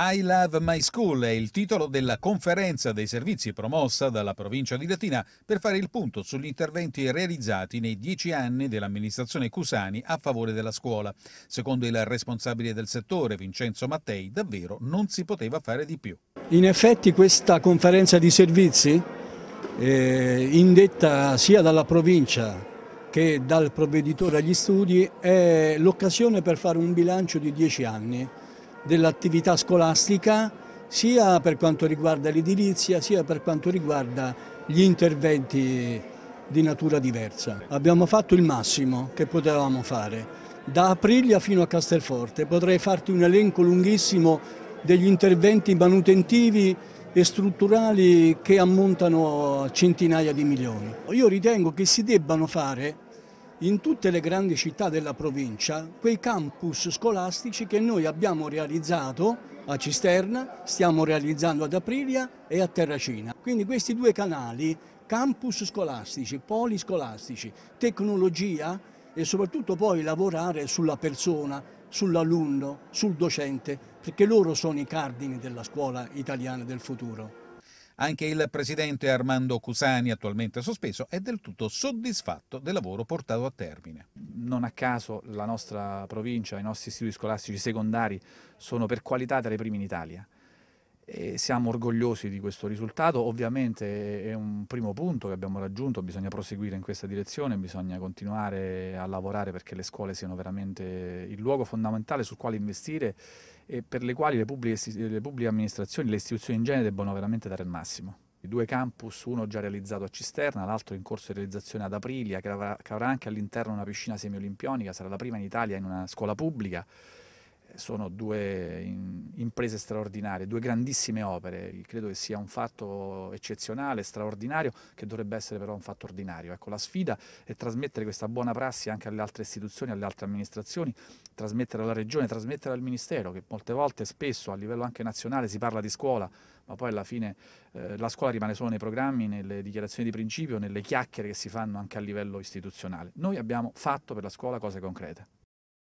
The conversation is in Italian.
I Love My School è il titolo della conferenza dei servizi promossa dalla provincia di Latina per fare il punto sugli interventi realizzati nei dieci anni dell'amministrazione Cusani a favore della scuola. Secondo il responsabile del settore, Vincenzo Mattei, davvero non si poteva fare di più. In effetti questa conferenza di servizi, eh, indetta sia dalla provincia che dal provveditore agli studi, è l'occasione per fare un bilancio di dieci anni dell'attività scolastica sia per quanto riguarda l'edilizia sia per quanto riguarda gli interventi di natura diversa. Abbiamo fatto il massimo che potevamo fare, da Aprilia fino a Castelforte. Potrei farti un elenco lunghissimo degli interventi manutentivi e strutturali che ammontano a centinaia di milioni. Io ritengo che si debbano fare in tutte le grandi città della provincia quei campus scolastici che noi abbiamo realizzato a Cisterna, stiamo realizzando ad Aprilia e a Terracina. Quindi questi due canali, campus scolastici, poli scolastici, tecnologia e soprattutto poi lavorare sulla persona, sull'alunno, sul docente, perché loro sono i cardini della scuola italiana del futuro. Anche il presidente Armando Cusani, attualmente sospeso, è del tutto soddisfatto del lavoro portato a termine. Non a caso la nostra provincia, i nostri istituti scolastici secondari sono per qualità tra i primi in Italia. E siamo orgogliosi di questo risultato, ovviamente è un primo punto che abbiamo raggiunto, bisogna proseguire in questa direzione, bisogna continuare a lavorare perché le scuole siano veramente il luogo fondamentale sul quale investire e per le quali le pubbliche, le pubbliche amministrazioni, le istituzioni in genere debbono veramente dare il massimo. I due campus, uno già realizzato a Cisterna, l'altro in corso di realizzazione ad Aprilia, che avrà, che avrà anche all'interno una piscina semiolimpionica, sarà la prima in Italia in una scuola pubblica sono due in, imprese straordinarie, due grandissime opere, credo che sia un fatto eccezionale, straordinario, che dovrebbe essere però un fatto ordinario. Ecco, la sfida è trasmettere questa buona prassi anche alle altre istituzioni, alle altre amministrazioni, trasmettere alla Regione, trasmettere al Ministero, che molte volte, spesso a livello anche nazionale si parla di scuola, ma poi alla fine eh, la scuola rimane solo nei programmi, nelle dichiarazioni di principio, nelle chiacchiere che si fanno anche a livello istituzionale. Noi abbiamo fatto per la scuola cose concrete.